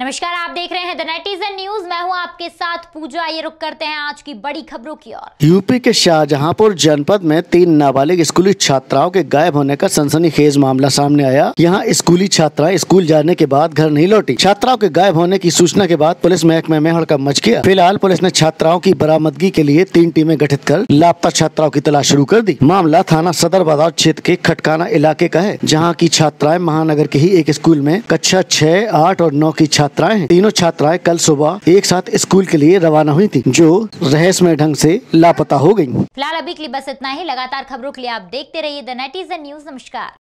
नमस्कार आप देख रहे हैं द नेटिजन न्यूज मैं हूं आपके साथ पूजा ये रुक करते हैं आज की बड़ी खबरों की ओर यूपी के शाहजहांपुर जनपद में तीन नाबालिग स्कूली छात्राओं के गायब होने का सनसनीखेज मामला सामने आया यहां स्कूली छात्राएं स्कूल जाने के बाद घर नहीं लौटी छात्राओं के गायब होने की सूचना के बाद पुलिस महकमे में हड़कम मच गया फिलहाल पुलिस ने छात्राओं की बरामदगी के लिए तीन टीमें गठित कर लापता छात्राओं की तलाश शुरू कर दी मामला थाना सदर बाजार क्षेत्र के खटकाना इलाके का है जहाँ की छात्राएं महानगर के ही एक स्कूल में कक्षा छह आठ और नौ की छात्र छात्राएं हैं तीनों छात्राएं कल सुबह एक साथ स्कूल के लिए रवाना हुई थी जो रहस्यमय ढंग से लापता हो गयी फिलहाल अभी के लिए बस इतना ही लगातार खबरों के लिए आप देखते रहिए द नेटिजन न्यूज नमस्कार